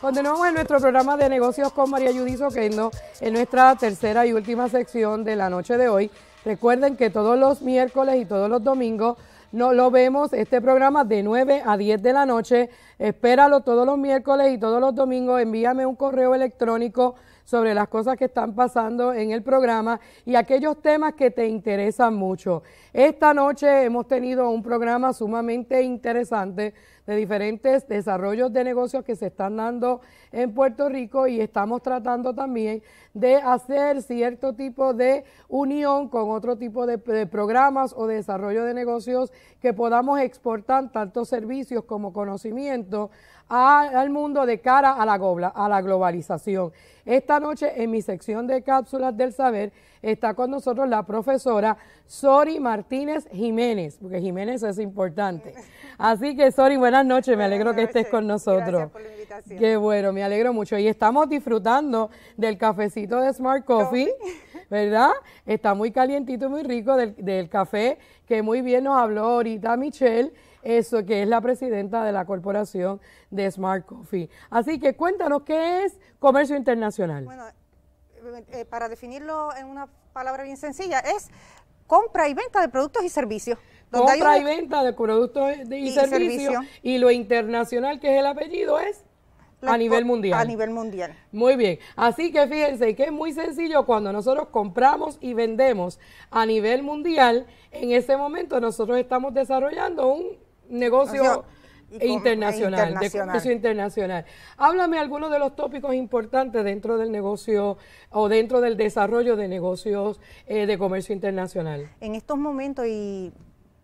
Continuamos en nuestro programa de negocios con María Judith Oquendo en nuestra tercera y última sección de la noche de hoy. Recuerden que todos los miércoles y todos los domingos no lo vemos este programa de 9 a 10 de la noche. Espéralo todos los miércoles y todos los domingos. Envíame un correo electrónico sobre las cosas que están pasando en el programa y aquellos temas que te interesan mucho. Esta noche hemos tenido un programa sumamente interesante de diferentes desarrollos de negocios que se están dando en Puerto Rico y estamos tratando también de hacer cierto tipo de unión con otro tipo de, programas o desarrollo de negocios que podamos exportar tantos servicios como conocimiento al mundo de cara a la, gobla, a la globalización. Esta noche en mi sección de cápsulas del saber está con nosotros la profesora Sori Martínez Jiménez, porque Jiménez es importante. Así que Sori, buenas noches, me alegro que estés con nosotros. Gracias por la invitación. Qué bueno, me alegro mucho. Y estamos disfrutando del cafecito de Smart Coffee, ¿verdad? Está muy calientito, muy rico del café que muy bien nos habló ahorita Michelle eso, que es la presidenta de la corporación de Smart Coffee. Así que cuéntanos qué es comercio internacional. Bueno, eh, para definirlo en una palabra bien sencilla, es compra y venta de productos y servicios. compra y venta de productos y, servicios. Y lo internacional, que es el apellido, es a nivel mundial. A nivel mundial. Muy bien. Así que fíjense que es muy sencillo cuando nosotros compramos y vendemos a nivel mundial. En ese momento nosotros estamos desarrollando un negocio e internacional, De, comercio internacional. Háblame algunos de los tópicos importantes dentro del negocio o dentro del desarrollo de negocios eh, de comercio internacional. En estos momentos y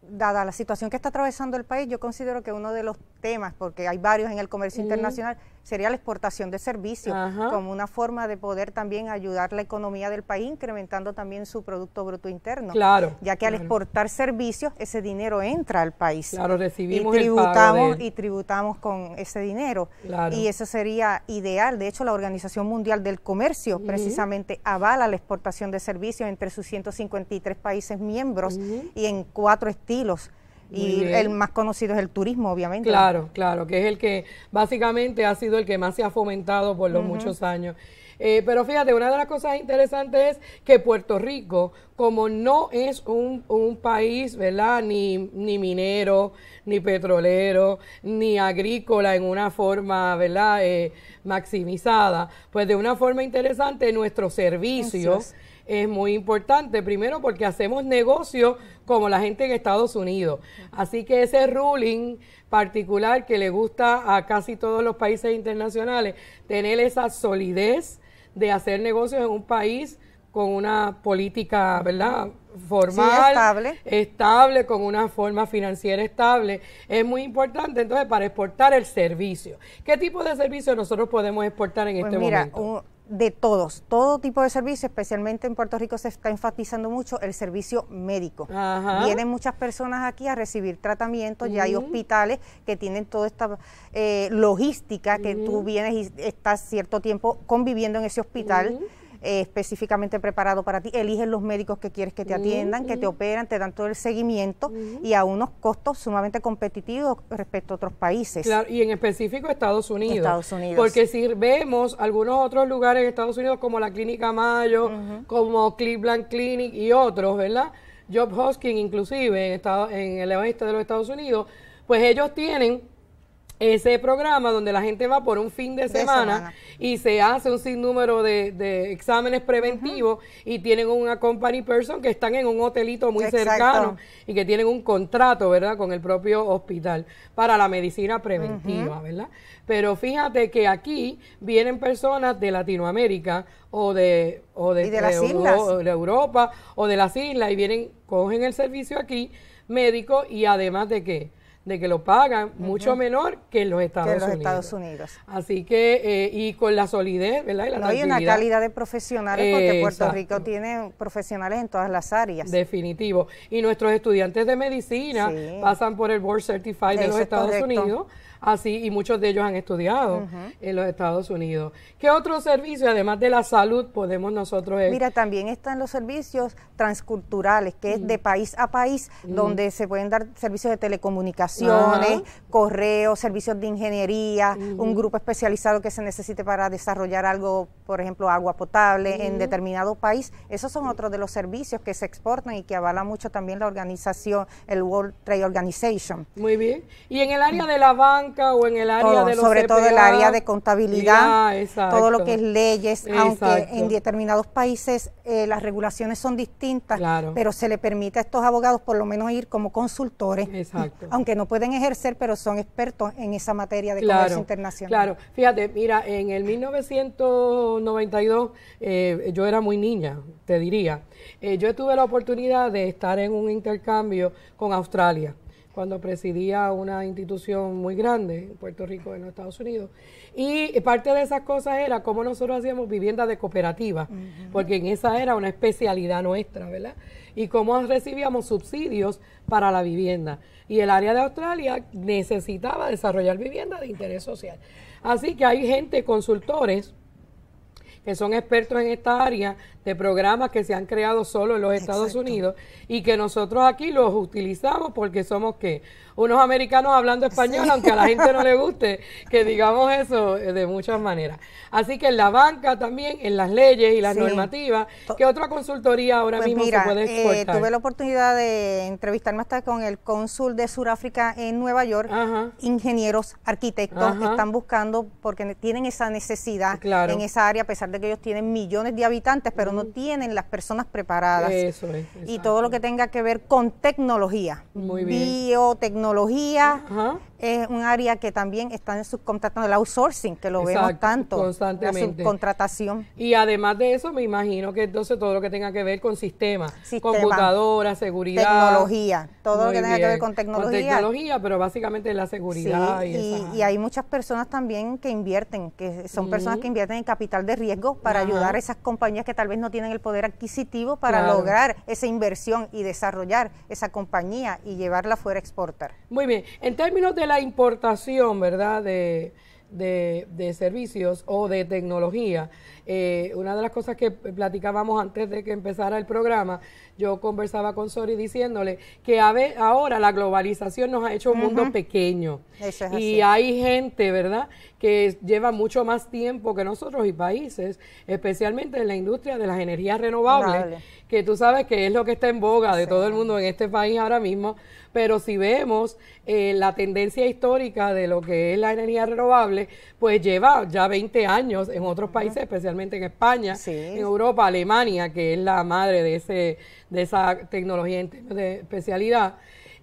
dada la situación que está atravesando el país, yo considero que uno de los temas, porque hay varios en el comercio internacional, sería la exportación de servicios, como una forma de poder también ayudar la economía del país, incrementando también su Producto Bruto Interno. Claro. Ya que al exportar servicios, ese dinero entra al país. Claro, recibimos y tributamos, y tributamos con ese dinero. Y eso sería ideal. De hecho, la Organización Mundial del Comercio precisamente avala la exportación de servicios entre sus 153 países miembros y en cuatro estilos y el más conocido es el turismo, obviamente. Claro, claro, que es el que básicamente ha sido el que más se ha fomentado por los muchos años. Eh, pero fíjate, una de las cosas interesantes es que Puerto Rico, como no es un, país, ¿verdad? Ni, ni, minero, ni petrolero, ni agrícola en una forma, ¿verdad? Eh, maximizada, pues de una forma interesante nuestro servicio es muy importante. Primero porque hacemos negocios como la gente en Estados Unidos. Así que ese ruling particular que le gusta a casi todos los países internacionales, tener esa solidez de hacer negocios en un país con una política, ¿verdad? Formal, estable. con una forma financiera estable, es muy importante entonces para exportar el servicio. ¿Qué tipo de servicio nosotros podemos exportar en pues este momento? Mira, de todos, todo tipo de servicio, especialmente en Puerto Rico se está enfatizando mucho el servicio médico. Vienen muchas personas aquí a recibir tratamientos, ya hay hospitales que tienen toda esta eh, logística que tú vienes y estás cierto tiempo conviviendo en ese hospital. Eh, específicamente preparado para ti, eligen los médicos que quieres que te atiendan, que te operan, te dan todo el seguimiento y a unos costos sumamente competitivos respecto a otros países. Claro, y en específico Estados Unidos. Estados Unidos. Porque si vemos algunos otros lugares en Estados Unidos como la Clínica Mayo, como Cleveland Clinic y otros, ¿verdad? Job Hosking inclusive en, en el oeste de los Estados Unidos, pues ellos tienen ese programa donde la gente va por un fin de, semana, y se hace un sinnúmero de, exámenes preventivos y tienen una company person que están en un hotelito muy cercano y que tienen un contrato, ¿verdad?, con el propio hospital para la medicina preventiva, ¿verdad? Pero fíjate que aquí vienen personas de Latinoamérica o de, de Europa o de las islas y vienen, cogen el servicio aquí médico y además de qué? de que lo pagan mucho menor que en los Estados en Unidos. Estados Unidos. Así que, eh, y con la solidez, ¿verdad? la hay una calidad de profesionales porque Puerto Rico tiene profesionales en todas las áreas. Definitivo. Y nuestros estudiantes de medicina pasan por el Board Certified de, los Estados Unidos así y muchos de ellos han estudiado en los Estados Unidos. ¿Qué otros servicios, además de la salud, podemos nosotros... Mira, también están los servicios transculturales, que es de mm. país a país, mm. donde se pueden dar servicios de telecomunicaciones, correos, servicios de ingeniería, un grupo especializado que se necesite para desarrollar algo, por ejemplo, agua potable en determinado país. Esos son otros de los servicios que se exportan y que avala mucho también la organización, el World Trade Organization. Muy bien. Y en el área de la banca, o en el área de los Sobre todo el área de contabilidad, todo lo que es leyes, aunque en determinados países eh, las regulaciones son distintas, pero se le permite a estos abogados por lo menos ir como consultores, aunque no pueden ejercer, pero son expertos en esa materia de comercio internacional. Claro, fíjate, mira, en el 1992 eh, yo era muy niña, te diría, eh, yo tuve la oportunidad de estar en un intercambio con Australia cuando presidía una institución muy grande en Puerto Rico, en los Estados Unidos. Y parte de esas cosas era cómo nosotros hacíamos vivienda de cooperativa, porque en esa era una especialidad nuestra, ¿verdad? Y cómo recibíamos subsidios para la vivienda. Y el área de Australia necesitaba desarrollar vivienda de interés social. Así que hay gente, consultores, que son expertos en esta área, de programas que se han creado solo en los Estados Unidos y que nosotros aquí los utilizamos porque somos que Unos americanos hablando español, aunque a la gente no le guste que digamos eso eh, de muchas maneras. Así que en la banca también, en las leyes y las normativas, ¿qué otra consultoría ahora pues mismo mira, se puede eh, exportar? tuve la oportunidad de entrevistarme hasta con el cónsul de Sudáfrica en Nueva York, ingenieros, arquitectos, que están buscando porque tienen esa necesidad en esa área, a pesar de que ellos tienen millones de habitantes, pero no tienen las personas preparadas. Y todo lo que tenga que ver con tecnología. Muy Biotecnología es un área que también están subcontratando, el outsourcing, que lo veo vemos tanto, constantemente. la subcontratación. Y además de eso, me imagino que entonces todo lo que tenga que ver con sistemas, computadoras, seguridad. Tecnología, todo lo que tenga que ver con tecnología. tecnología, pero básicamente la seguridad. y, hay muchas personas también que invierten, que son personas que invierten en capital de riesgo para ayudar a esas compañías que tal vez no tienen el poder adquisitivo para lograr esa inversión y desarrollar esa compañía y llevarla fuera a exportar. Muy bien, en términos de la importación, ¿verdad?, de, de, servicios o de tecnología, eh, una de las cosas que platicábamos antes de que empezara el programa, yo conversaba con Sori diciéndole que a ahora la globalización nos ha hecho un mundo pequeño. y hay gente, ¿verdad?, que lleva mucho más tiempo que nosotros y países, especialmente en la industria de las energías renovables, que tú sabes que es lo que está en boga de todo el mundo en este país ahora mismo, pero si vemos eh, la tendencia histórica de lo que es la energía renovable, pues lleva ya 20 años en otros países, especialmente en España, en Europa, Alemania, que es la madre de, ese, de esa tecnología de especialidad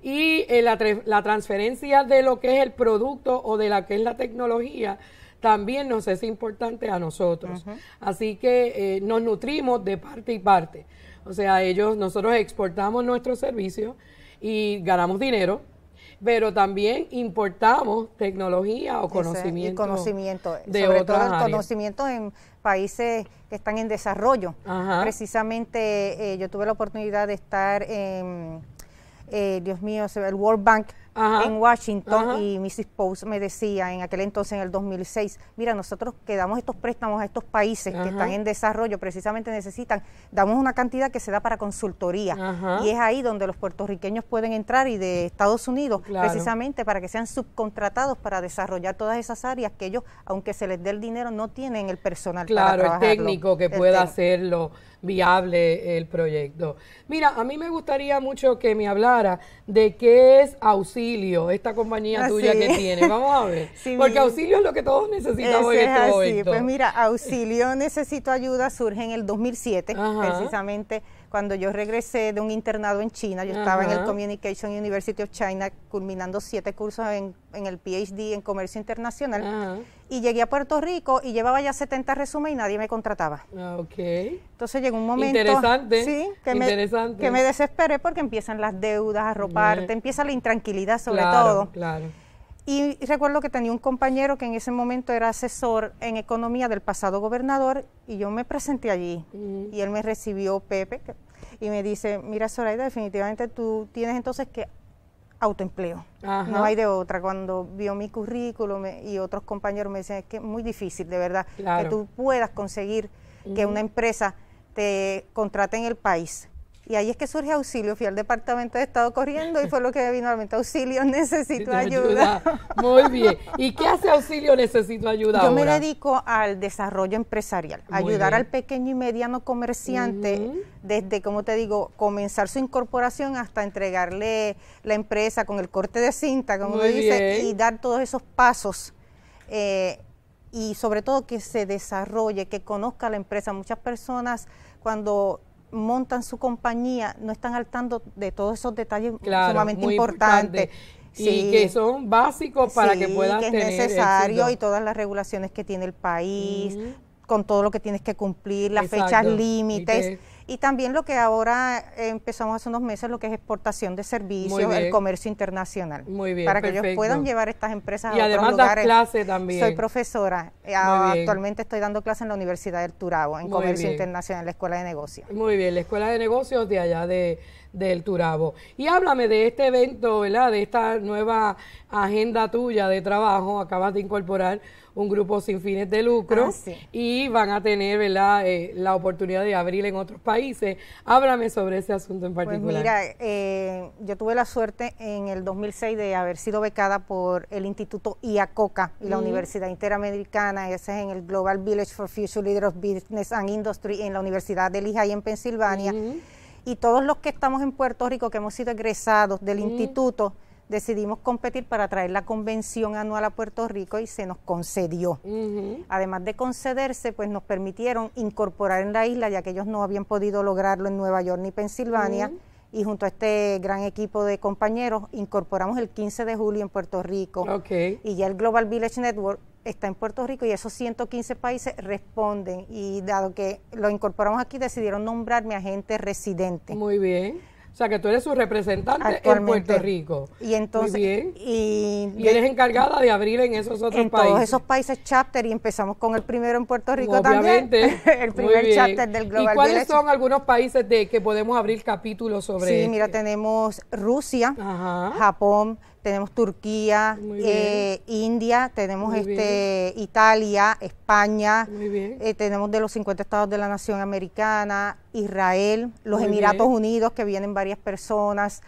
y eh, la, transferencia de lo que es el producto o de la que es la tecnología también nos es importante a nosotros. Así que eh, nos nutrimos de parte y parte. O sea, ellos, nosotros exportamos nuestros servicios y ganamos dinero, pero también importamos tecnología o conocimiento. Y conocimiento, de sobre todo el conocimiento en países que están en desarrollo. Precisamente eh, yo tuve la oportunidad de estar en eh, Dios mío, el World Bank en Washington y Mrs. Post me decía en aquel entonces, en el 2006, mira, nosotros que damos estos préstamos a estos países que están en desarrollo, precisamente necesitan, damos una cantidad que se da para consultoría y es ahí donde los puertorriqueños pueden entrar y de Estados Unidos, precisamente para que sean subcontratados para desarrollar todas esas áreas que ellos, aunque se les dé el dinero, no tienen el personal. Claro, técnico que pueda hacerlo viable el proyecto. Mira, a mí me gustaría mucho que me hablara de qué es auxilio auxilio esta compañía ah, tuya que tiene? Vamos a ver. Porque auxilio es lo que todos necesitamos en este momento. Pues mira, auxilio necesito ayuda surge en el 2007, precisamente cuando yo regresé de un internado en China, yo estaba en el Communication University of China culminando siete cursos en, el PhD en comercio internacional y llegué a Puerto Rico y llevaba ya 70 resúmenes y nadie me contrataba. Ah, ok. Entonces llegó un momento sí, que, Me, desesperé porque empiezan las deudas a roparte, empieza la intranquilidad sobre claro, todo. Claro. Y recuerdo que tenía un compañero que en ese momento era asesor en economía del pasado gobernador y yo me presenté allí mm. y él me recibió Pepe y me dice, mira Zoraida, definitivamente tú tienes entonces que autoempleo, no hay de otra. Cuando vio mi currículum eh, y otros compañeros me dicen es que es muy difícil de verdad que tú puedas conseguir que una mm. empresa te contrate en el país y ahí es que surge auxilio. Fui al Departamento de Estado corriendo y fue lo que vino a la Auxilio, necesito ayuda. Muy bien. ¿Y qué hace auxilio? Necesito ayuda. Yo me dedico al desarrollo empresarial, ayudar al pequeño y mediano comerciante desde, como te digo, comenzar su incorporación hasta entregarle la empresa con el corte de cinta, como dice, y dar todos esos pasos. Eh, y sobre todo que se desarrolle, que conozca la empresa. Muchas personas cuando montan su compañía no están al de todos esos detalles sumamente importantes. Importante. Sí, y que son básicos para que puedan que es tener necesario y todas las regulaciones que tiene el país, con todo lo que tienes que cumplir, las fechas límites y también lo que ahora eh, empezamos hace unos meses, lo que es exportación de servicios, el comercio internacional. Muy bien. Para que ellos puedan llevar estas empresas y a otros lugares. clases también. Soy profesora. Ah, actualmente estoy dando clases en la Universidad del Turabo, en comercio internacional, la Escuela de Negocios. Muy bien, la Escuela de Negocios de allá de del Turabo. Y háblame de este evento, ¿verdad? De esta nueva agenda tuya de trabajo. Acabas de incorporar un grupo sin fines de lucro ah, y van a tener, ¿verdad? Eh, la oportunidad de abrir en otros países. Háblame sobre ese asunto en pues particular. Pues mira, eh, yo tuve la suerte en el 2006 de haber sido becada por el Instituto IACOCA y la mm. Universidad Interamericana. Ese es en el Global Village for Future Leaders of Business and Industry en la Universidad de Lehigh en Pensilvania. Mm y todos los que estamos en Puerto Rico, que hemos sido egresados del instituto, decidimos competir para traer la convención anual a Puerto Rico y se nos concedió. Además de concederse, pues nos permitieron incorporar en la isla, ya que ellos no habían podido lograrlo en Nueva York ni Pensilvania. Y junto a este gran equipo de compañeros, incorporamos el 15 de julio en Puerto Rico. Y ya el Global Village Network está en Puerto Rico y esos 115 países responden y dado que lo incorporamos aquí decidieron nombrarme agente residente. Muy bien. O sea que tú eres su representante en Puerto Rico. Y entonces Muy bien. Y, eres encargada de abrir en esos otros países. todos esos países chapter y empezamos con el primero en Puerto Rico Obviamente. también. el primer chapter del Global ¿Y cuáles son algunos países de que podemos abrir capítulos sobre Sí, mira, tenemos Rusia, Japón, tenemos Turquía, eh, India, tenemos este, Italia, España, eh, tenemos de los 50 estados de la Nación Americana, Israel, los Emiratos Unidos, que vienen varias personas.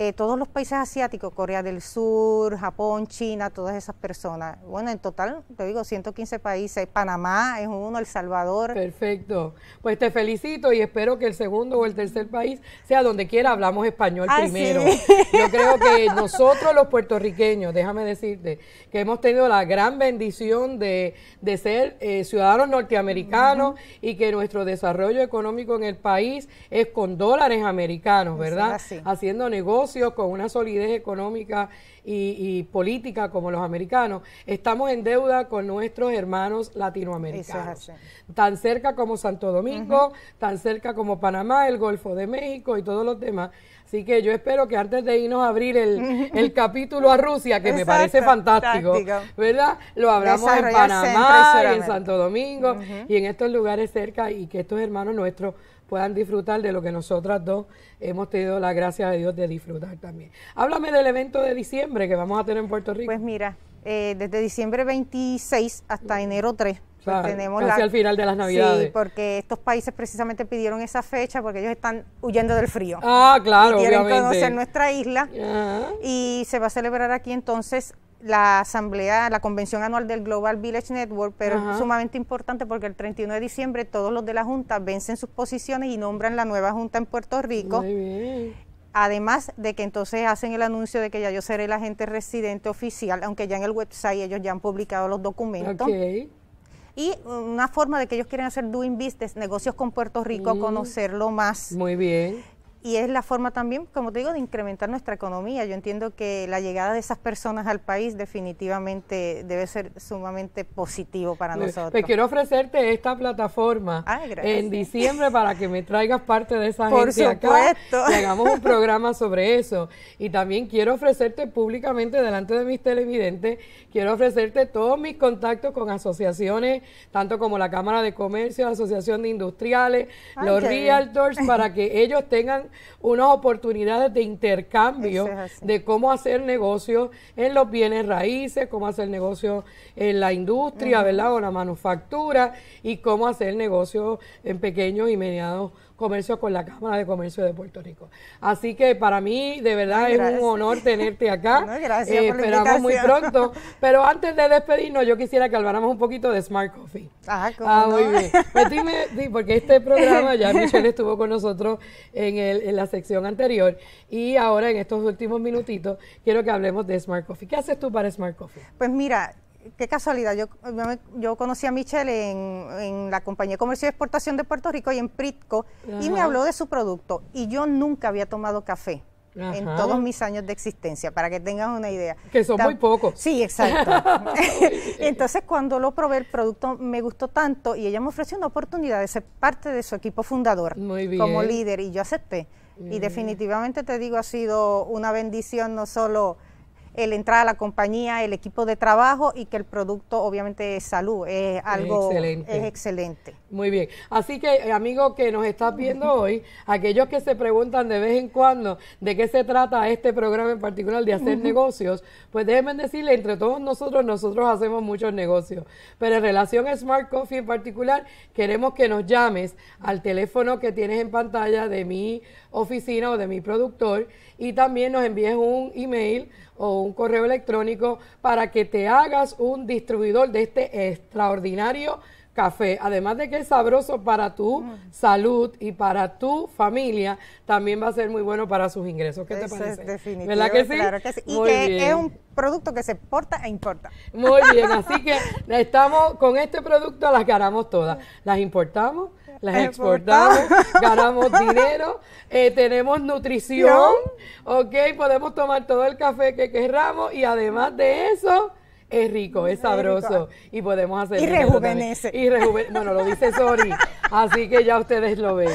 Eh, todos los países asiáticos, Corea del Sur, Japón, China, todas esas personas. Bueno, en total, te digo, 115 países. Panamá es uno, El Salvador. Perfecto. Pues te felicito y espero que el segundo o el tercer país sea donde quiera hablamos español ah, primero. Yo creo que nosotros los puertorriqueños, déjame decirte, que hemos tenido la gran bendición de, ser eh, ciudadanos norteamericanos y que nuestro desarrollo económico en el país es con dólares americanos, ¿verdad? Haciendo negocios con una solidez económica y, política como los americanos, estamos en deuda con nuestros hermanos latinoamericanos. Tan cerca como Santo Domingo, tan cerca como Panamá, el Golfo de México y todos los demás. Así que yo espero que antes de irnos a abrir el, el capítulo a Rusia, que me parece fantástico, ¿verdad? Lo hablamos en Panamá, y en Santo Domingo y en estos lugares cerca y que estos hermanos nuestros puedan disfrutar de lo que nosotras dos hemos tenido la gracia de Dios de disfrutar también. Háblame del evento de diciembre que vamos a tener en Puerto Rico. Pues mira, eh, desde diciembre 26 hasta enero 3. Pues, tenemos final de las navidades. Sí, porque estos países precisamente pidieron esa fecha porque ellos están huyendo del frío. Ah, claro, y quieren conocer nuestra isla. Y se va a celebrar aquí entonces la asamblea, la convención anual del Global Village Network, pero es sumamente importante porque el 31 de diciembre todos los de la Junta vencen sus posiciones y nombran la nueva Junta en Puerto Rico. Además de que entonces hacen el anuncio de que ya yo seré la agente residente oficial, aunque ya en el website ellos ya han publicado los documentos. Y una forma de que ellos quieren hacer doing business, negocios con Puerto Rico, mm. conocerlo más. Muy bien y es la forma también, como te digo, de incrementar nuestra economía. Yo entiendo que la llegada de esas personas al país definitivamente debe ser sumamente positivo para nosotros. Te quiero ofrecerte esta plataforma en diciembre para que me traigas parte de esa gente acá. hagamos un programa sobre eso. Y también quiero ofrecerte públicamente delante de mis televidentes, quiero ofrecerte todos mis contactos con asociaciones, tanto como la Cámara de Comercio, la Asociación de Industriales, los Realtors, para que ellos tengan unas oportunidades de intercambio de cómo hacer negocio en los bienes raíces, cómo hacer negocio en la industria, ¿verdad? O la manufactura y cómo hacer negocio en pequeños y medianos comercio con la Cámara de Comercio de Puerto Rico. Así que para mí, de verdad, es un honor tenerte acá. gracias. esperamos muy pronto. Pero antes de despedirnos, yo quisiera que habláramos un poquito de Smart Coffee. Ah, ¿cómo ah muy bien. Pues dime, porque este programa ya Michelle estuvo con nosotros en, en la sección anterior y ahora en estos últimos minutitos quiero que hablemos de Smart Coffee. ¿Qué haces tú para Smart Coffee? Pues mira, qué casualidad, yo, yo conocí a Michelle en, la Compañía de Comercio y Exportación de Puerto Rico y en Pritco, y me habló de su producto, y yo nunca había tomado café. en todos mis años de existencia, para que tengan una idea. Que son muy pocos. Sí, exacto. Entonces, cuando lo probé, el producto me gustó tanto y ella me ofreció una oportunidad de ser parte de su equipo fundador como líder y yo acepté. Y definitivamente te digo, ha sido una bendición no solo el entrar a la compañía, el equipo de trabajo y que el producto obviamente es salud, es algo es excelente. Muy bien, así que eh, amigos que nos estás viendo hoy, aquellos que se preguntan de vez en cuando de qué se trata este programa en particular de hacer negocios, pues déjenme decirle, entre todos nosotros, nosotros hacemos muchos negocios, pero en relación a Smart Coffee en particular, queremos que nos llames al teléfono que tienes en pantalla de mi oficina o de mi productor y también nos envíes un email o un correo electrónico para que te hagas un distribuidor de este extraordinario café. Además de que es sabroso para tu mm. salud y para tu familia, también va a ser muy bueno para sus ingresos. ¿Qué te parece? Es definitivo, ¿Verdad que sí? Claro que Y que es un producto que se porta e importa. Muy bien, así que estamos con este producto las ganamos todas. Las importamos, las exportamos, ganamos dinero, eh, tenemos nutrición, ¿ok? Podemos tomar todo el café que querramos y además de eso, es rico, es sabroso y podemos hacer. Y rejuvenece. Y rejuvenece. Bueno, lo dice Sori, así que ya ustedes lo ven.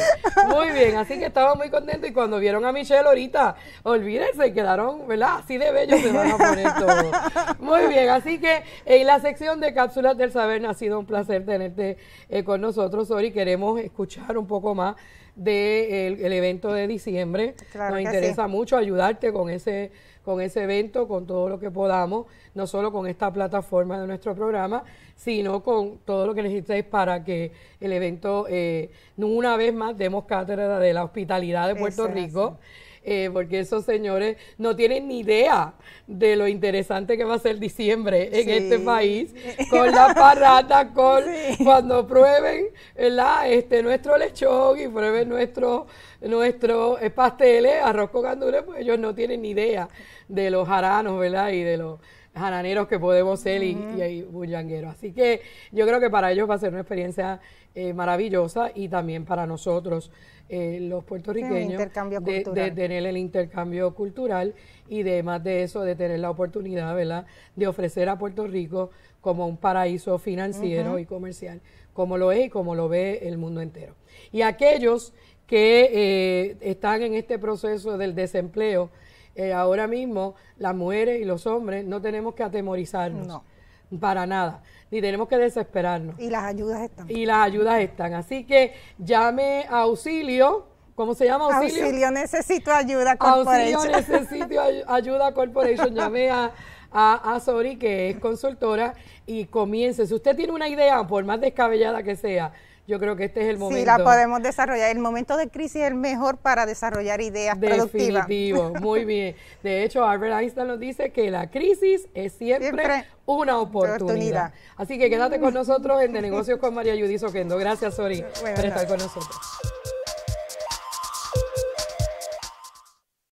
Muy bien, así que estaba muy contento y cuando vieron a Michelle ahorita, olvídense, quedaron, ¿verdad? Así de bello se van a poner todo. Muy bien, así que en la sección de cápsulas del saber ha sido un placer tenerte eh, con nosotros, Sori. Queremos escuchar un poco más del evento de diciembre. Nos interesa mucho ayudarte con ese con ese evento, con todo lo que podamos, no solo con esta plataforma de nuestro programa, sino con todo lo que necesitéis para que el evento, eh, una vez más, demos cátedra de la hospitalidad de Puerto Rico. Eh, porque esos señores no tienen ni idea de lo interesante que va a ser diciembre en este país, con las parrata, con cuando prueben este, nuestro lechón y prueben nuestro, nuestros eh, pasteles, arroz con gandules, pues ellos no tienen ni idea de los jaranos, ¿verdad? Y de los jananeros que podemos ser y, bullangueros. Así que yo creo que para ellos va a ser una experiencia eh, maravillosa y también para nosotros, eh, los puertorriqueños, de, tener el intercambio cultural y además de eso, de tener la oportunidad, ¿verdad?, de ofrecer a Puerto Rico como un paraíso financiero y comercial, como lo es y como lo ve el mundo entero. Y aquellos que eh, están en este proceso del desempleo, eh, ahora mismo las mujeres y los hombres no tenemos que atemorizarnos. Para nada, ni tenemos que desesperarnos. Y las ayudas están. Y las ayudas están. Así que llame a auxilio, ¿Cómo se llama? Auxilio, Auxilio Necesito Ayuda Corporation. Auxilio Necesito Ayuda Corporation. Llame a, a, a Sori, que es consultora, y comience. Si usted tiene una idea, por más descabellada que sea, yo creo que este es el momento. Sí, la podemos desarrollar. El momento de crisis es el mejor para desarrollar ideas productivas. Definitivo, muy bien. De hecho, Albert Einstein nos dice que la crisis es siempre, una oportunidad. Así que quédate con nosotros en De Negocios con María Judith Oquendo. Gracias, Sori, por estar con nosotros.